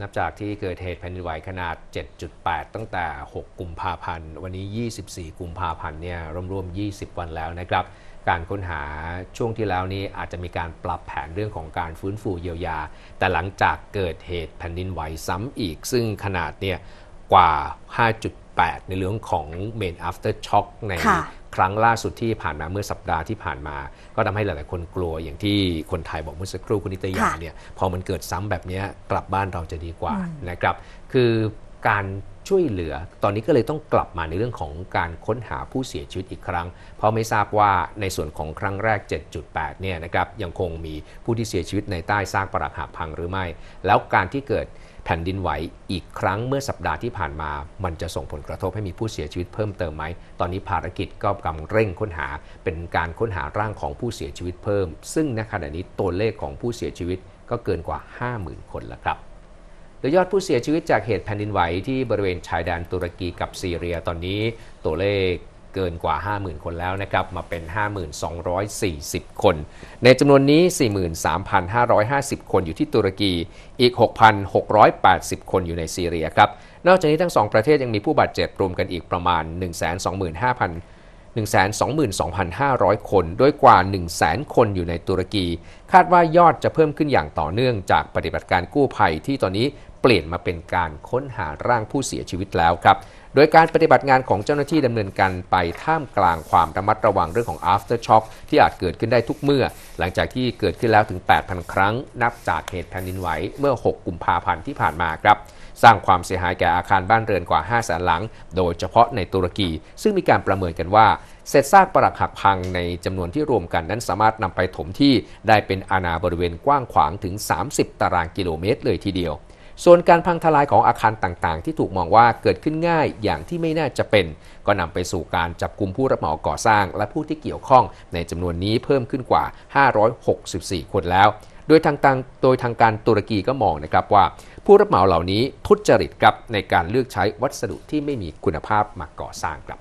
นับจากที่เกิดเหตุแผ่นดินไหวขนาด 7.8 ตั้งแต่ 6 กุมภาพันธ์ วันนี้ 24 กุมภาพันธ์ เนี่ย รวมๆ 20 วันแล้วนะครับ การค้นหาช่วงที่แล้วนี้อาจจะมีการปรับแผนเรื่องของการฟื้นฟูเยียวยา แต่หลังจากเกิดเหตุแผ่นดินไหวซ้ำอีกซึ่งขนาดเนี่ยกว่า 5 8ในเรื่องของ Main After Shock ในครั้งล่าสุดที่ผ่านมา เมื่อสัปดาห์ที่ผ่านมา ก็ทำให้หลาย ๆ คนกลัวอย่างที่คนไทยบอกเมื่อสักครู่คุณนิตยาเนี่ย พอมันเกิดซ้ำแบบนี้กลับบ้านเราจะดีกว่านะครับ คือการช่วยเหลือ ตอนนี้ก็เลยต้องกลับมาในเรื่องของการค้นหาผู้เสียชีวิตอีกครั้ง เพราะไม่ทราบว่าในส่วนของครั้งแรก 7.8เนี่ยนะครับยังคงมีผู้ที่เสียชีวิตในใต้ซากปรักหักพังหรือไม่ แล้วการที่เกิดแผ่นดินไหวอีกครั้งเมื่อสัปดาห์ที่ผ่านมา มันจะส่งผลกระทบให้มีผู้เสียชีวิตเพิ่มเติมไหม ตอนนี้ภารกิจก็กำลังเร่งค้นหาเป็นการค้นหาร่างของผู้เสียชีวิตเพิ่ม ซึ่งณขณะนี้ตัวเลขของผู้เสียชีวิตก็เกินกว่า 50,000 คนแล้วครับ โดยยอดผู้เสียชีวิตจากเหตุแผ่นดินไหวที่บริเวณชายแดนตุรกีกับซีเรียตอนนี้ตัวเลขเกินกว่า 50,000 คนแล้วนะครับ มาเป็น 5,240 คน ในจำนวนนี้ 43,550 คนอยู่ที่ตุรกี อีก 6,680 คนอยู่ในซีเรียครับ นอกจากนี้ทั้งสองประเทศยังมีผู้บาดเจ็บรวมกันอีกประมาณ 125,000 122,500 คน ด้วยกว่า 100,000 คนอยู่ในตุรกี คาดว่ายอดจะเพิ่มขึ้นอย่างต่อเนื่องจากปฏิบัติการกู้ภัยที่ตอนนี้เปลี่ยนมาเป็นการค้นหาร่างผู้เสียชีวิตแล้วครับ โดยการปฏิบัติงานของเจ้าหน้าที่ดำเนินการไปท่ามกลางความระมัดระวังเรื่องของ aftershock ที่อาจเกิดขึ้นได้ทุกเมื่อ หลังจากที่เกิดขึ้นแล้วถึง 8,000 ครั้ง นับจากเหตุแผ่นดินไหวเมื่อ 6 กุมภาพันธ์ที่ผ่านมาครับ สร้างความเสียหายแก่อาคารบ้านเรือนกว่า5แสนหลัง โดยเฉพาะในตุรกี ซึ่งมีการประเมินกันว่าเศษซากปรักหักพังในจำนวนที่รวมกัน นั้นสามารถนำไปถมที่ได้เป็นอาณาบริเวณกว้างขวางถึง 30 ตารางกิโลเมตรเลยทีเดียวส่วนการพังทลายของอาคารต่างๆ ที่ถูกมองว่าเกิดขึ้นง่ายอย่างที่ไม่น่าจะเป็น ก็นำไปสู่การจับกลุ่มผู้รับเหมาก่อสร้าง และผู้ที่เกี่ยวข้องในจำนวนนี้เพิ่มขึ้นกว่า 564 คนแล้ว โดยทางต่างโดยทางการตุรกีก็มองนะครับว่า ผู้รับเหมาเหล่านี้ทุจริตครับในการเลือกใช้วัสดุที่ไม่มีคุณภาพมาก่อสร้างครับ